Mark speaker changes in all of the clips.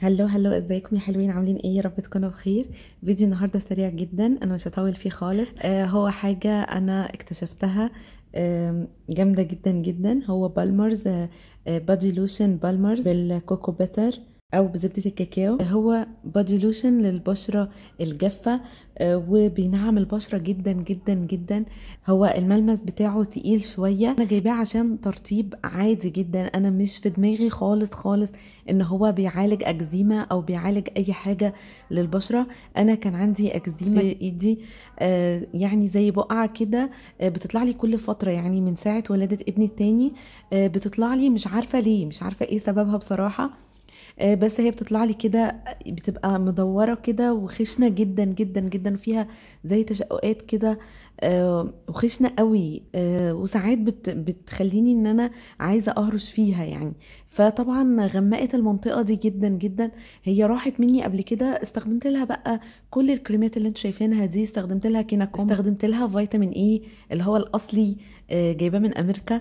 Speaker 1: هلو هلو ازيكم يا حلوين عاملين ايه يا رب تكونوا بخير فيديو النهارده سريع جدا انا مش هطول فيه خالص آه هو حاجه انا اكتشفتها جامده جدا جدا هو بالمرز آه بادي لوشن بالمرز بالكوكو بيتر او بزبده الكاكاو هو بادي لوشن للبشره الجافه آه، وبينعم البشره جدا جدا جدا هو الملمس بتاعه تقيل شويه انا جايباه عشان ترطيب عادي جدا انا مش في دماغي خالص خالص ان هو بيعالج اكزيما او بيعالج اي حاجه للبشره انا كان عندي اكزيما في ايدي آه، يعني زي بقعه كده آه، بتطلع لي كل فتره يعني من ساعه ولاده ابني التاني بتطلع لي مش عارفه ليه مش عارفه ايه سببها بصراحه آه، بس هي بتطلع لي كده بتبقى مدوره كده وخشنه جدا جدا جدا فيها زي تشققات كده آه، وخشنه قوي آه، وساعات بت بتخليني ان انا عايزه اهرش فيها يعني فطبعا غمقت المنطقه دي جدا جدا هي راحت مني قبل كده استخدمت لها بقى كل الكريمات اللي انتوا شايفينها دي استخدمت لها كيناكوم استخدمت لها فيتامين اي اللي هو الاصلي آه، جايباه من امريكا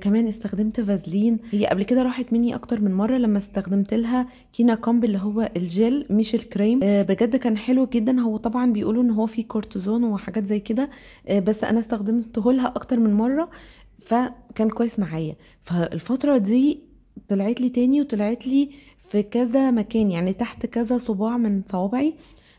Speaker 1: كمان استخدمت فازلين هي قبل كده راحت مني اكتر من مره لما استخدمت لها كينا كومب اللي هو الجل مش الكريم بجد كان حلو جدا هو طبعا بيقولوا ان هو فيه كورتيزون وحاجات زي كده آه، بس انا استخدمته لها اكتر من مره فكان كويس معايا فالفتره دي طلعت لي تاني وطلعت لي في كذا مكان يعني تحت كذا صباع من صوابعي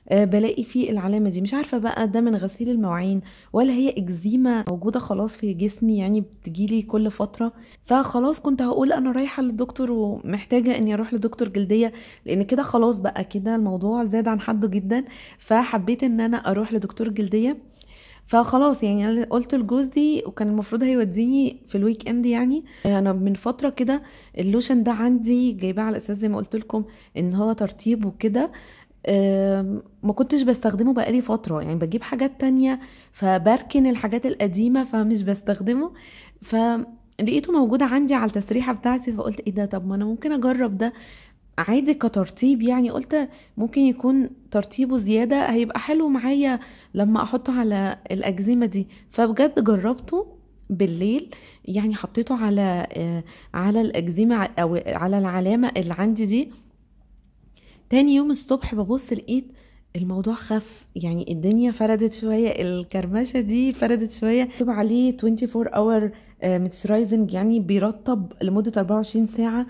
Speaker 1: آه، بلاقي فيه العلامه دي مش عارفه بقى ده من غسيل المواعين ولا هي اكزيما موجوده خلاص في جسمي يعني بتجيلي كل فتره فخلاص كنت هقول انا رايحه للدكتور ومحتاجه اني اروح لدكتور جلديه لان كده خلاص بقى كده الموضوع زاد عن حده جدا فحبيت ان انا اروح لدكتور جلديه فخلاص يعني انا قلت لجوزي وكان المفروض هيوديني في الويك اند يعني انا من فتره كده اللوشن ده عندي جايباه على اساس زي ما قلت لكم ان هو ترطيب وكده ما كنتش بستخدمه بقالي فترة يعني بجيب حاجات تانية فبركن الحاجات القديمة فمش بستخدمه فلقيته موجود عندي على التسريحة بتاعتي فقلت ايه ده طب ما انا ممكن اجرب ده عادي كترتيب يعني قلت ممكن يكون ترتيبه زيادة هيبقى حلو معايا لما احطه على الأجزمة دي فبجد جربته بالليل يعني حطيته على آه، على الأجزمة أو على العلامة اللي عندي دي تاني يوم الصبح ببص لقيت الموضوع خف يعني الدنيا فردت شويه الكرمشه دي فردت شويه مكتوب عليه 24 اور متسرايزنج يعني بيرطب لمده 24 ساعه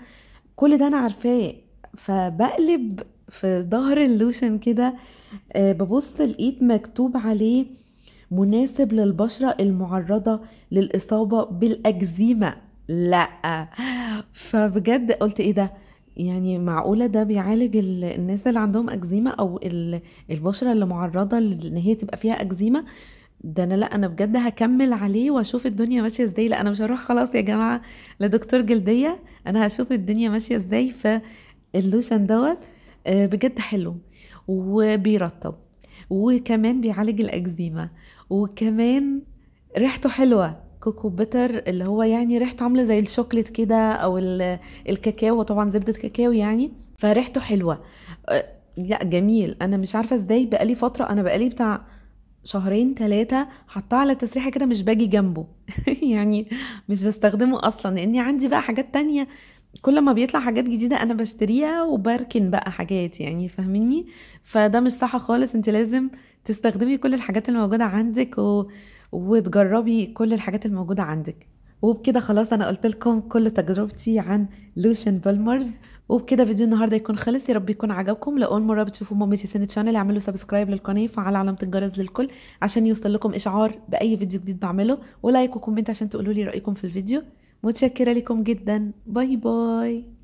Speaker 1: كل ده انا عارفاه فبقلب في ظهر اللوشن كده آه، ببص لقيت مكتوب عليه مناسب للبشرة المعرضة للإصابة بالأكزيما لا فبجد قلت ايه ده يعني معقولة ده بيعالج الناس اللي عندهم أكزيما أو البشرة اللي معرضة لأن هي تبقى فيها أكزيما ده انا لا انا بجد هكمل عليه واشوف الدنيا ماشيه ازاي لا انا مش هروح خلاص يا جماعه لدكتور جلديه انا هشوف الدنيا ماشيه ازاي ف اللوشن دوت آه، بجد حلو وبيرطب وكمان بيعالج الاكزيما وكمان ريحته حلوه كوكو بتر اللي هو يعني ريحته عامله زي الشوكليت كده او الكاكاو طبعا زبده كاكاو يعني فريحته حلوه آه، لا جميل انا مش عارفه ازاي بقالي فتره انا بقالي بتاع شهرين ثلاثة حطاه على تسريحة كده مش باجي جنبه يعني مش بستخدمه أصلا لأني عندي بقى حاجات تانية كل ما بيطلع حاجات جديدة أنا بشتريها وبركن بقى حاجات يعني فاهميني فده مش صح خالص أنت لازم تستخدمي كل الحاجات الموجودة عندك و... وتجربي كل الحاجات الموجودة عندك وبكده خلاص أنا قلت لكم كل تجربتي عن لوشن بالمرز وبكده فيديو النهارده يكون خلص يا رب يكون عجبكم لاول مره بتشوفوا مامي سيسن تشانل اعملوا سبسكرايب للقناه وفعلوا علامه الجرس للكل عشان يوصل لكم اشعار باي فيديو جديد بعمله ولايك وكومنت عشان تقولوا لي رايكم في الفيديو متشكرة لكم جدا باي باي